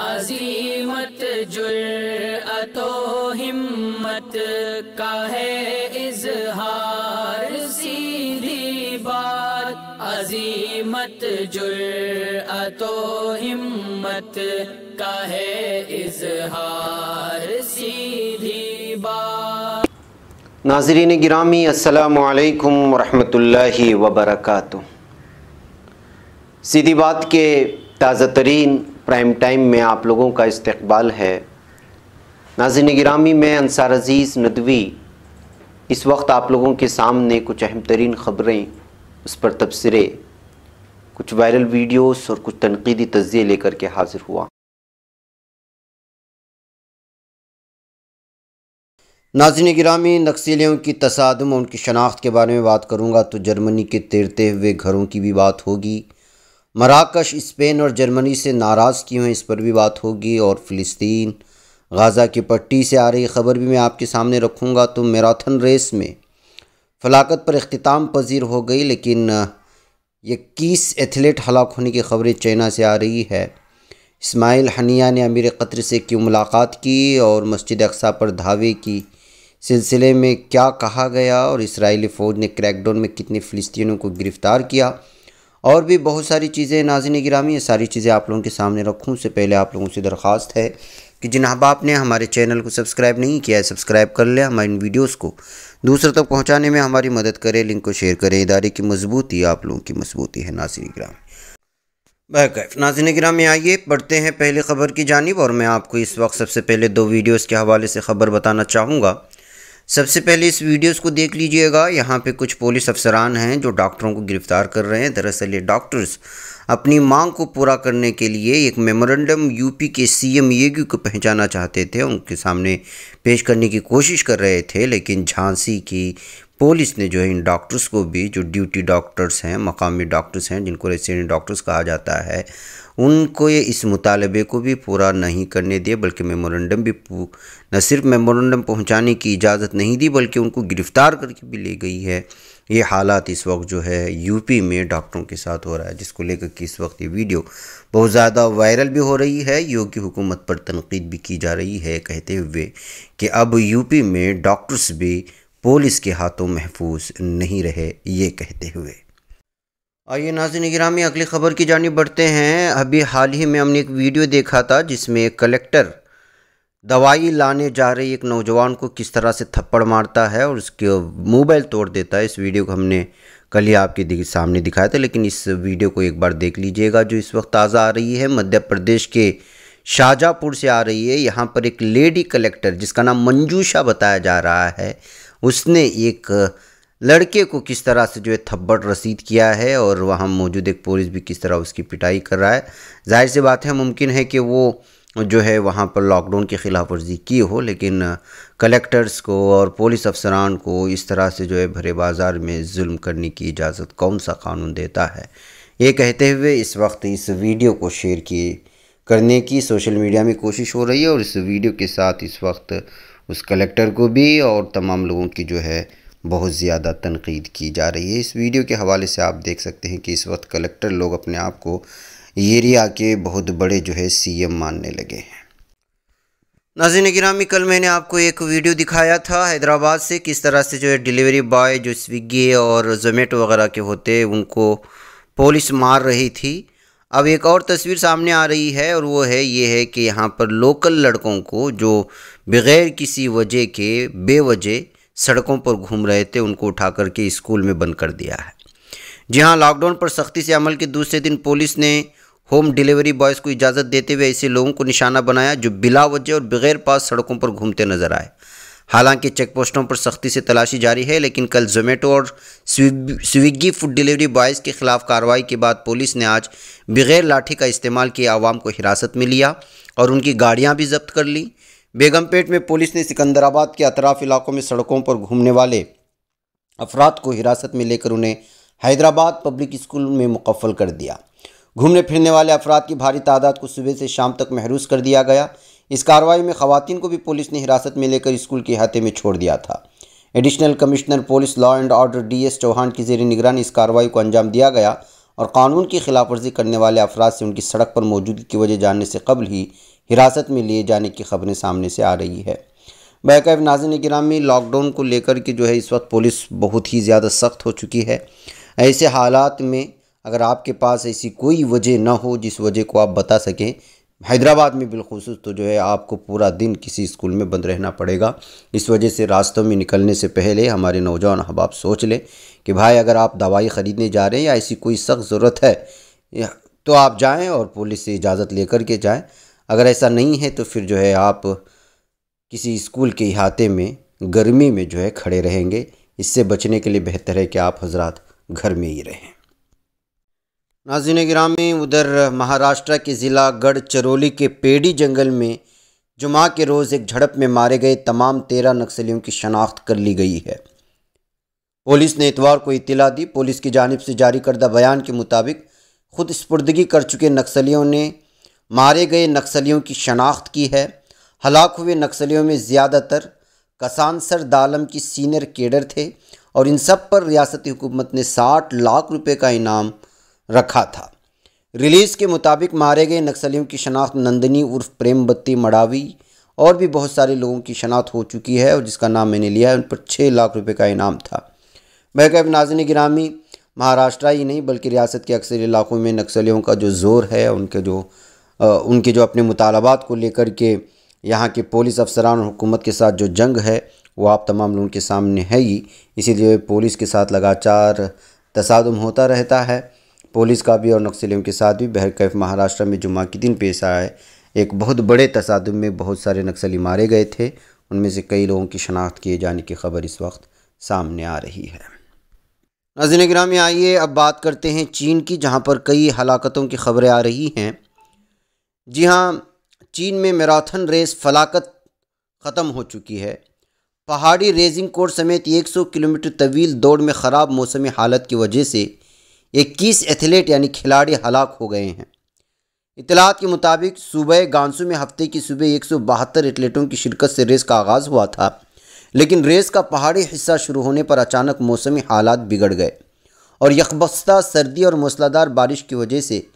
अजीमत जुल अतो हिम्मत का है इजहार सीधी बात अजीमत जुल अतो हिम्मत का है इजहार सीधी बात नाजरीन गिरामी असलकम वरहमल वबरक सीधी बात के ताज़ा तरीन प्राइम टाइम में आप लोगों का इस्तबाल है नाजिन गिरामी में अनसार अज़ीज़ नदवी इस वक्त आप लोगों के सामने कुछ अहम तरीन ख़बरें उस पर तबसरे कुछ वायरल वीडियोस और कुछ तनकीदी तजिए लेकर के हाजिर हुआ नाजिन ग्रामी नक्सलियों की तसादम और उनकी शनाख्त के बारे में बात करूँगा तो जर्मनी के तैरते हुए घरों की भी बात होगी मराकश स्पेन और जर्मनी से नाराज़ क्यों हैं इस पर भी बात होगी और फिलिस्तीन गाज़ा की पट्टी से आ रही ख़बर भी मैं आपके सामने रखूँगा तो मैराथन रेस में फलाकत पर अख्ताम पजीर हो गई लेकिन इक्कीस एथलीट हलाक होने की खबरें चाइना से आ रही है इसमाइल हनिया ने अमीर कतर से क्यों मुलाकात की और मस्जिद अकसा पर धावे की सिलसिले में क्या कहा गया और इसराइली फ़ौज ने क्रैकडाउन में कितने फ़लस्तियों को गिरफ़्तार किया और भी बहुत सारी चीज़ें नाजिन गिरामी ये सारी चीज़ें आप लोगों के सामने रखूँ उससे पहले आप लोगों से दरख्वास्त है कि जिन आपने हमारे चैनल को सब्सक्राइब नहीं किया है सब्सक्राइब कर लें हमारे इन वीडियोज़ को दूसरों तक पहुँचाने में हमारी मदद करें लिंक को शेयर करें इदारे की मजबूती आप लोगों की मजबूती है नाजिन ग्राम बहकैफ नाजिन ग्राम में आइए पढ़ते हैं पहले ख़बर की जानब और मैं आपको इस वक्त सबसे पहले दो वीडियोज़ के हवाले से ख़बर बताना चाहूँगा सबसे पहले इस वीडियोस को देख लीजिएगा यहाँ पे कुछ पुलिस अफसरान हैं जो डॉक्टरों को गिरफ्तार कर रहे हैं दरअसल ये डॉक्टर्स अपनी मांग को पूरा करने के लिए एक मेमोरेंडम यूपी के सीएम येगी को पहचाना चाहते थे उनके सामने पेश करने की कोशिश कर रहे थे लेकिन झांसी की पुलिस ने जो है इन डॉक्टर्स को भी जो ड्यूटी डॉक्टर्स हैं मकामी डॉक्टर्स हैं जिनको रेसिडेंट डॉक्टर्स कहा जाता है उनको ये इस मुतालबे को भी पूरा नहीं करने दिया बल्कि मेमोरेंडम भी न सिर्फ मेमोरेंडम पहुंचाने की इजाज़त नहीं दी बल्कि उनको गिरफ़्तार करके भी ले गई है ये हालात इस वक्त जो है यूपी में डॉक्टरों के साथ हो रहा है जिसको लेकर कि इस वक्त ये वीडियो बहुत ज़्यादा वायरल भी हो रही है योगी हुकूमत पर तनकीद भी की जा रही है कहते हुए कि अब यूपी में डॉक्टर्स भी पुलिस के हाथों महफूज नहीं रहे ये कहते हुए आइए नाजिन गिरामी अगली खबर की जानी बढ़ते हैं अभी हाल ही में हमने एक वीडियो देखा था जिसमें एक कलेक्टर दवाई लाने जा रही एक नौजवान को किस तरह से थप्पड़ मारता है और उसके मोबाइल तोड़ देता है इस वीडियो को हमने कल ही आपके सामने दिखाया था लेकिन इस वीडियो को एक बार देख लीजिएगा जो इस वक्त ताज़ा आ रही है मध्य प्रदेश के शाहजहाँपुर से आ रही है यहाँ पर एक लेडी कलेक्टर जिसका नाम मंजूषा बताया जा रहा है उसने एक लड़के को किस तरह से जो है थप्पड़ रसीद किया है और वहाँ मौजूद एक पुलिस भी किस तरह उसकी पिटाई कर रहा है जाहिर सी बात है मुमकिन है कि वो जो है वहाँ पर लॉकडाउन की खिलाफ वर्जी की हो लेकिन कलेक्टर्स को और पुलिस अफसरान को इस तरह से जो है भरे बाज़ार में जुल्म करने की इजाज़त कौन सा कानून देता है ये कहते हुए इस वक्त इस वीडियो को शेयर किए करने की सोशल मीडिया में कोशिश हो रही है और इस वीडियो के साथ इस वक्त उस कलेक्टर को भी और तमाम लोगों की जो है बहुत ज़्यादा तनकीद की जा रही है इस वीडियो के हवाले से आप देख सकते हैं कि इस वक्त कलेक्टर लोग अपने आप को एरिया के बहुत बड़े जो है एम मानने लगे हैं नाजिन गिरामी कल मैंने आपको एक वीडियो दिखाया था हैदराबाद से किस तरह से जो है डिलीवरी बॉय जो स्विगी और जोमेटो वगैरह के होते उनको पुलिस मार रही थी अब एक और तस्वीर सामने आ रही है और वो है ये है कि यहाँ पर लोकल लड़कों को जो बग़ैर किसी वजह के बेवजह सड़कों पर घूम रहे थे उनको उठा करके स्कूल में बंद कर दिया है जी हाँ लॉकडाउन पर सख्ती से अमल के दूसरे दिन पुलिस ने होम डिलीवरी बॉयज़ को इजाज़त देते हुए ऐसे लोगों को निशाना बनाया जो बिला वजह और बगैर पास सड़कों पर घूमते नजर आए हालांकि चेक पोस्टों पर सख्ती से तलाशी जारी है लेकिन कल जोमेटो और स्विगी फूड डिलीवरी बॉयज़ के खिलाफ कार्रवाई के बाद पुलिस ने आज बगैर लाठी का इस्तेमाल किए आवाम को हिरासत में लिया और उनकी गाड़ियाँ भी जब्त कर लीं बेगमपेट में पुलिस ने सिकंदराबाद के अतराफ इलाकों में सड़कों पर घूमने वाले अफराद को हिरासत में लेकर उन्हें हैदराबाद पब्लिक स्कूल में मुकफ़ल कर दिया घूमने फिरने वाले अफराद की भारी तादाद को सुबह से शाम तक महरूस कर दिया गया इस कार्रवाई में खवतिन को भी पुलिस ने हिरासत में लेकर स्कूल के हाथे में छोड़ दिया था additional commissioner police law and order DS Chauhan की जेर निगरानी इस कार्रवाई को अंजाम दिया गया और कानून की खिलाफवर्जी करने वाले अफराद से उनकी सड़क पर मौजूदगी की वजह जानने से कबल ही हिरासत में लिए जाने की खबरें सामने से आ रही है बहकैब नाजन ग्रामी लॉकडाउन को लेकर के जो है इस वक्त पुलिस बहुत ही ज़्यादा सख्त हो चुकी है ऐसे हालात में अगर आपके पास ऐसी कोई वजह ना हो जिस वजह को आप बता सकें हैदराबाद में बिलखसूस तो जो है आपको पूरा दिन किसी स्कूल में बंद रहना पड़ेगा इस वजह से रास्तों में निकलने से पहले हमारे नौजवान अहबाब सोच लें कि भाई अगर आप दवाई ख़रीदने जा रहे हैं या ऐसी कोई सख्त ज़रूरत है तो आप जाएं और पुलिस से इजाज़त लेकर के जाएं अगर ऐसा नहीं है तो फिर जो है आप किसी स्कूल के अहाते में गर्मी में जो है खड़े रहेंगे इससे बचने के लिए बेहतर है कि आप हजरात घर में ही रहें नाजिन ग्राम में उधर महाराष्ट्र के ज़िला गढ़चरौली के पेड़ी जंगल में जुमा के रोज़ एक झड़प में मारे गए तमाम तेरह नक्सलियों की शनाख्त कर ली गई है पुलिस ने इतवार को इतला दी पुलिस की जानब से जारी करदा बयान के मुताबिक खुद स्पुर्दगी कर चुके नक्सलियों ने मारे गए नक्सलियों की शनाख्त की है हलाक हुए नक्सलियों में ज़्यादातर कसानसर दालम की सीनियर केडर थे और इन सब पर रियासती हुकूमत ने 60 लाख रुपए का इनाम रखा था रिलीज़ के मुताबिक मारे गए नक्सलियों की शनाख्त नंदनी उर्फ प्रेमबत्ती मड़ावी और भी बहुत सारे लोगों की शनाख्त हो चुकी है और जिसका नाम मैंने लिया है उन पर छः लाख रुपये का इनाम था महकब नाजन गिरामी महाराष्ट्र ही नहीं बल्कि रियासत के अक्सर इलाकों में नक्सलियों का जो ज़ोर है उनके जो उनके जो अपने मुतालबात को लेकर के यहाँ के पुलिस अफसरान और हुकूमत के साथ जो जंग है वो आप तमाम लोगों के सामने है ही इसीलिए पुलिस के साथ लगातार तसादम होता रहता है पुलिस का भी और नक्सलियों के साथ भी बहरकैफ महाराष्ट्र में जुमा के दिन पेश आया है एक बहुत बड़े तसादम में बहुत सारे नक्सली मारे गए थे उनमें से कई लोगों की शनाख्त किए जाने की खबर इस वक्त सामने आ रही है नजर ग्राम में आइए अब बात करते हैं चीन की जहाँ पर कई हलाकतों की खबरें आ रही हैं जी हाँ चीन में मैराथन रेस फलाकत ख़त्म हो चुकी है पहाड़ी रेसिंग कोर्स समेत 100 किलोमीटर तवील दौड़ में ख़राब मौसमी हालत की वजह से 21 एथलीट यानी खिलाड़ी हलाक हो गए हैं इतलात के मुताबिक सुबह गांसू में हफ्ते की सुबह एक एथलीटों की शिरकत से रेस का आगाज़ हुआ था लेकिन रेस का पहाड़ी हिस्सा शुरू होने पर अचानक मौसमी हालात बिगड़ गए और यकबस्ता सर्दी और मौसलाधार बारिश की वजह से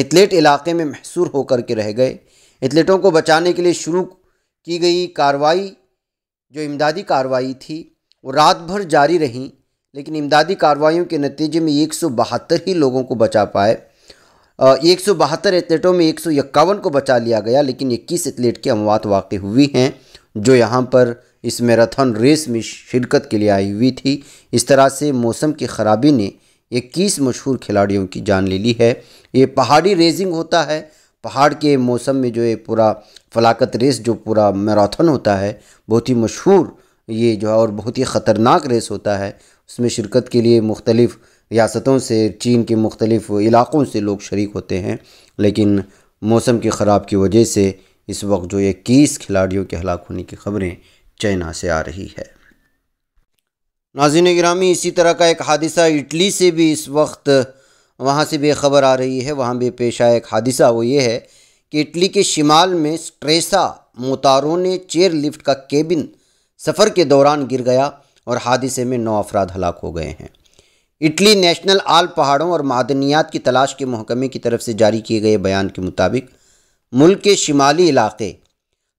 इतलेट इलाके में महसूर होकर के रह गए इतलेटों को बचाने के लिए शुरू की गई कार्रवाई जो इमदादी कार्रवाई थी वो रात भर जारी रही लेकिन इमदादी कार्रवाइयों के नतीजे में एक ही लोगों को बचा पाए एक सौ बहत्तर एथलेटों में एक सौ इक्यावन को बचा लिया गया लेकिन इक्कीस एथलेट की अमवात वाक़ हुई हैं जो यहाँ पर इस मैराथन रेस में शिरकत के लिए आई हुई थी इस तरह से मौसम की ख़राबी ने इक्कीस मशहूर खिलाड़ियों की जान ले ली है ये पहाड़ी रेसिंग होता है पहाड़ के मौसम में जो ये पूरा फलाकत रेस जो पूरा मैराथन होता है बहुत ही मशहूर ये जो है और बहुत ही ख़तरनाक रेस होता है उसमें शिरकत के लिए मुख्तलिफ़ रियासतों से चीन के मुख्तलिफ इलाक़ों से लोग शरीक होते हैं लेकिन मौसम के ख़राब की वजह से इस वक्त जो इक्कीस खिलाड़ियों के हलाक होने की खबरें चाइना से आ रही है नाजिन ग्रामी इसी तरह का एक हादसा इटली से भी इस वक्त वहाँ से बेखबर आ रही है वहाँ भी पेश आया एक हादसा वो ये है कि इटली के शिमाल में स्ट्रेसा मोतारों ने चेयर लिफ्ट का केबिन सफ़र के दौरान गिर गया और हादसे में नौ अफराद हलाक हो गए हैं इटली नेशनल आल पहाड़ों और मादनियात की तलाश के महकमे की तरफ से जारी किए गए बयान के मुताबिक मुल्क के शिमाली इलाके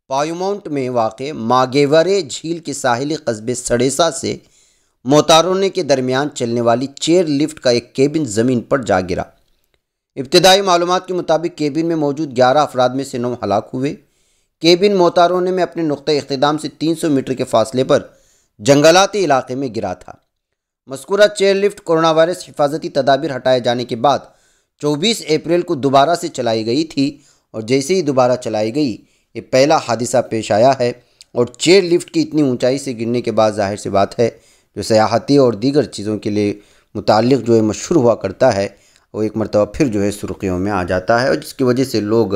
पायुमाउंट में वाक़ मागेवरे झील के साहिली कस्बे सड़ेसा से मोतारोने के दरमियान चलने वाली चेयर लिफ्ट का एक केबिन ज़मीन पर जा गिरा इब्तदाई मालूम के मुताबिक केबिन में मौजूद ग्यारह अफराद में से नौ हलाक हुए केबिन मोतारोने में अपने नुक़ अख्ताम से तीन सौ मीटर के फासले पर जंगलाती इलाके में गिरा था मस्कूरा चेयर लिफ्ट कोरोना वायरस हिफाजती तदाबीर हटाए जाने के बाद चौबीस अप्रैल को दोबारा से चलाई गई थी और जैसे ही दोबारा चलाई गई ये पहला हादसा पेश आया है और चेयर लिफ्ट की इतनी ऊंचाई से गिरने के बाद जाहिर सी बात है जो सयाहती और दीगर चीज़ों के लिए मुतल जो है मशहूर हुआ करता है वो एक मरतबा फिर जो है सुर्खियों में आ जाता है और जिसकी वजह से लोग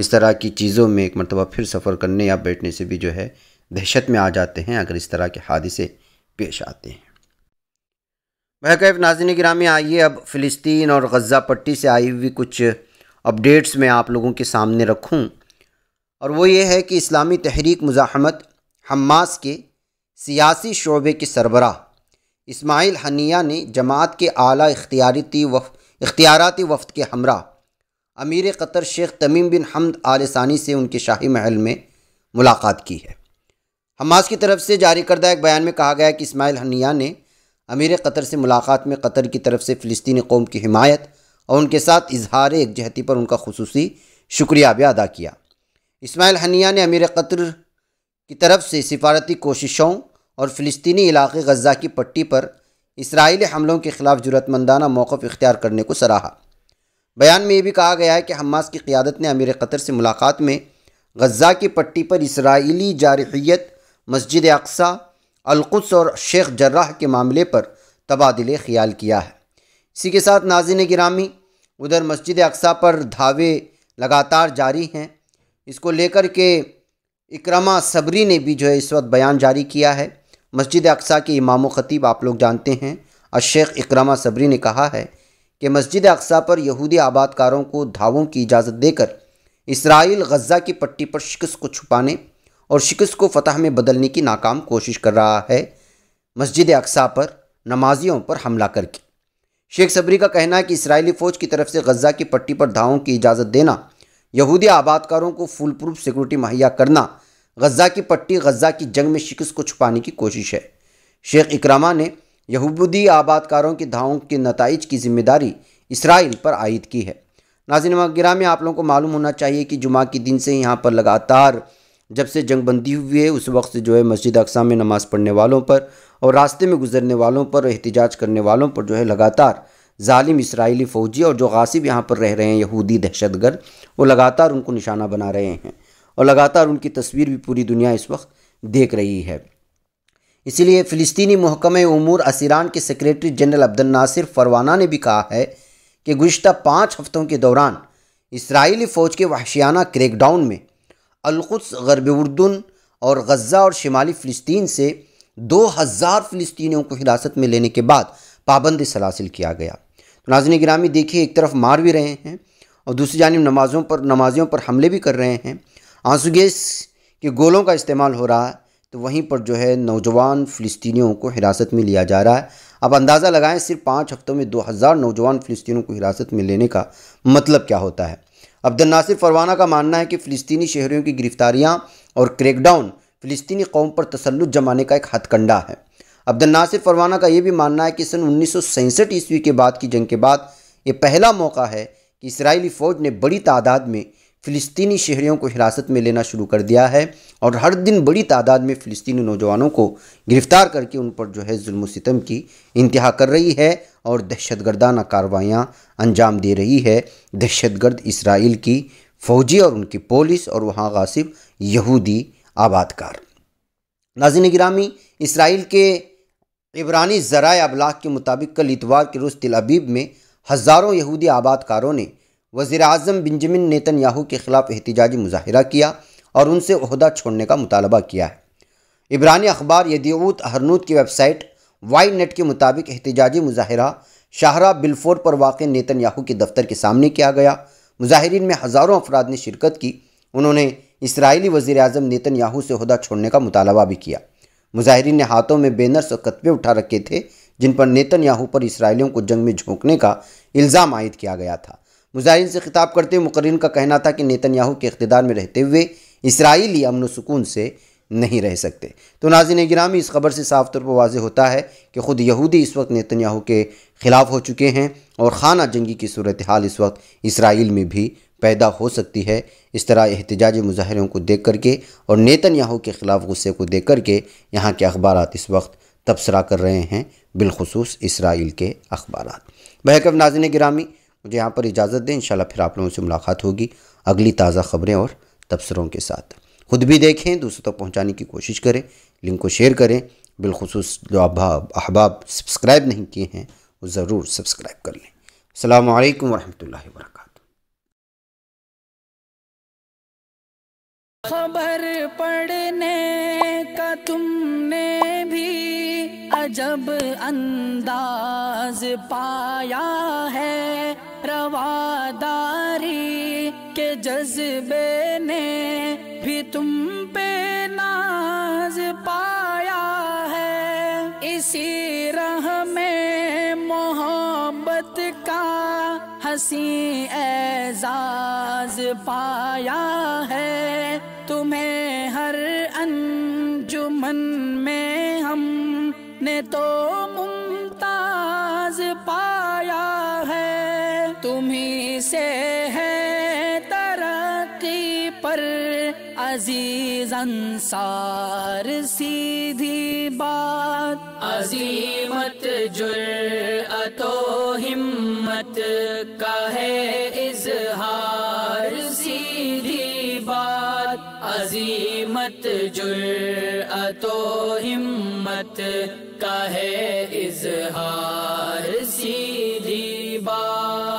इस तरह की चीज़ों में एक मरतबा फिर सफ़र करने या बैठने से भी जो है दहशत में आ जाते हैं अगर इस तरह के हादसे पेश आते हैं बहकैफ नाजिन ग्रामी आइए अब फ़िलिस्तीन और गज़ा पट्टी से आई हुई कुछ अपडेट्स मैं आप लोगों के सामने रखूँ और वो ये है कि इस्लामी तहरीक मज़ात हमास के सियासी शोबे के सरबराह इस्माइल हनिया ने जमात के आला इख्तियारती वफ इख्तियारती वफद के हमरा अमीर कतर शेख Tamim bin Hamad Al Thani से उनके शाही महल में मुलाकात की है हमास की तरफ से जारी करदा एक बयान में कहा गया कि इस्माइल हनिया ने अमीर कतर से मुलाकात में कतर की तरफ से फ़लस्तीनी कौम की हिमायत और उनके साथ इजहार एकजहती पर उनका खसूस शुक्रिया भी अदा किया इस्माइल हनिया ने अमीर कतर की तरफ से सिफारती कोशिशों और फ़लस्तनी इलाके गजा की पट्टी पर इसराइली हमलों के खिलाफ जरूरतमंदाना मौक़ इख्तियार करने को सराहा बयान में यह भी कहा गया है कि हमास की क़्यादत ने अमीर कतर से मुलाकात में गजा की पट्टी पर इसराइली जारहीत मस्जिद अकसा अलकुस और शेख जर्राह के मामले पर तबादले ख्याल किया है इसी के साथ नाजिन गिरामी उधर मस्जिद अकसा पर धावे लगातार जारी हैं इसको लेकर के इकरामा सबरी ने भी जो है इस वक्त बयान जारी किया है मस्जिद अक्सा के इमाम ख़तीब आप लोग जानते हैं अशेख इकरामा सबरी ने कहा है कि मस्जिद अक्सा पर यहूदी आबादकारों को धावों की इजाज़त देकर इसराइल गज़ा की पट्टी पर शिकस्त को छुपाने और शिकस्त को फतह में बदलने की नाकाम कोशिश कर रहा है मस्जिद अक्सा पर नमाजियों पर हमला करके शेख सबरी का कहना है कि इसराइली फ़ौज की तरफ से गज़ा की पट्टी पर धावों की इजाज़त देना यहूदी आबादकारों को फुल प्रूफ सिक्योरिटी मुहैया करना गजा की पट्टी गजा की जंग में शिकस्त को छुपाने की कोशिश है शेख इकरामा ने यहूदी आबादकारों की धाओं के नतज की जिम्मेदारी इसराइल पर आयद की है नाजिन वगैरह में आप लोगों को मालूम होना चाहिए कि जुमा के दिन से यहाँ पर लगातार जब से जंग बंदी हुई है उस वक्त से जो है मस्जिद अकसा में नमाज़ पढ़ने वालों पर और रास्ते में गुजरने वालों पर एहतजाज करने वालों पर जो है लगातार ालिम इसराइली फ़ौजी और जो गासिब यहाँ पर रह रहे हैं यहूदी दहशत वो लगातार उनको निशाना बना रहे हैं और लगातार उनकी तस्वीर भी पूरी दुनिया इस वक्त देख रही है इसीलिए फ़िलिस्तीनी महकम उमूर असरान के सेक्रेटरी जनरल अब्दुल नासिर फरवाना ने भी कहा है कि गुज्त पाँच हफ्तों के दौरान इसराइली फ़ौज के वहशियाना क्रेकडाउन में अलखुस गरब उर्दन और गज़ा और शिमाली फ़लस्तीन से दो हज़ार फ़लस्तियों को हिरासत में लेने के बाद पाबंदी सलासिल किया गया नाजन ग्रामी देखिए एक तरफ मार भी रहे हैं और दूसरी जानब नमाज़ों पर नमाजियों पर हमले भी कर रहे हैं आंसू गैस के गोलों का इस्तेमाल हो रहा है तो वहीं पर जो है नौजवान फ़लस्तियों को हिरासत में लिया जा रहा है अब अंदाज़ा लगाएं सिर्फ पाँच हफ्तों में दो हज़ार नौजवान फ़लस्तियों को हिरासत में लेने का मतलब क्या होता है अब्दुल नासिर फरवाना का मानना है कि फ़लस्तनी शहरीों की गिरफ्तारियाँ और क्रेकडाउन फ़लस्तनी कौम पर तसलुत जमाने का एक हथकंडा है अब्दुल नासिर फरवाना का ये भी मानना है कि सन उन्नीस ईस्वी के बाद की जंग के बाद ये पहला मौका है कि इसराइली फ़ौज ने बड़ी तादाद में फ़िलिस्तीनी शहरीों को हिरासत में लेना शुरू कर दिया है और हर दिन बड़ी तादाद में फ़िलिस्तीनी नौजवानों को गिरफ़्तार करके उन पर जो है जुल्म सितम की इंतहा कर रही है और दहशत गर्दाना कार्रवाइयाँ अंजाम दे रही है दहशत गर्द इसराइल की फ़ौजी और उनकी पुलिस और वहाँ गासिब यहूदी आबादकार नाजिन गिरामी इसराइल के इबरानी ज़राए अबलाग के मुताबिक कल इतवार के रोज़ तिलबीब में हज़ारों यहूदी आबादकारों ने वज़ी अजम बिंजमिन याहू के ख़िलाफ़ एहतजाजी मुजाहरा किया और उनसे अहदा छोड़ने का मुतालबा किया है इबरानी अखबार यदीऊत हरनूत की वेबसाइट वाई नेट के मुताबिक एहतजाजी मुजाहरा शाहरा बिलफोर पर वाक़ याहू के दफ्तर के सामने किया गया मुजाहरीन में हज़ारों अफराद ने शिरकत की उन्होंने इसराइली वज़ी अजम याहू से अहदा छोड़ने का मुतालबा भी किया मुजाहरीन ने हाथों में बैनर्स और कतबे उठा रखे थे जिन पर नेतन्याहू पर इसराइलियों को जंग में झोंकने का इल्ज़ाम आयद किया गया था मुजाहन से खिताब करते हुए मुकरन का कहना था कि नेतन्याहू के इकतदार में रहते हुए इसराइली अमन सुकून से नहीं रह सकते तो नाजिन गिरामी इस खबर से साफ तौर पर वाज होता है कि ख़ुद यहूदी इस वक्त नेतन्याहू के ख़िलाफ़ हो चुके हैं और खाना जंगी की सूरत हाल इस वक्त इसराइल में भी पैदा हो सकती है इस तरह एहतजाजी मुजाहरों को देख करके और नेतन याहू के ख़िलाफ़ गुस्से को देख करके यहाँ के अखबार इस वक्त तबसरा कर रहे हैं बिलखसूस इसराइल के अखबार बहकब नाजन ग्रामी मुझे यहाँ पर इजाज़त दें इन फिर आप लोगों से मुलाकात होगी अगली ताज़ा ख़बरें और तबसरों के साथ खुद भी देखें दूसरों तक तो पहुँचाने की कोशिश करें लिंक को शेयर करें बिलखसूस जो अहबाब अहबाब सब्सक्राइब नहीं किए हैं वो ज़रूर सब्सक्राइब कर लें अल्लाम वरहमल वर्क खबर पढ़ने का तुमने भी अजब अंदाज पाया है रवादारी के जज्बे ने भी तुम पे नाज पाया है इसी राह में मोहब्बत का हसी एजाज पाया है મે હર અન જો મન મે હમ ને તો મું તાઝ પાયા હે તુમહી સે હે તરકી પર અજીઝન સાર સીધી બાત અજી મત જુર અતો હિંમત કા હે ઇઝહા हिम्मत तो हिम्मत का है इजहार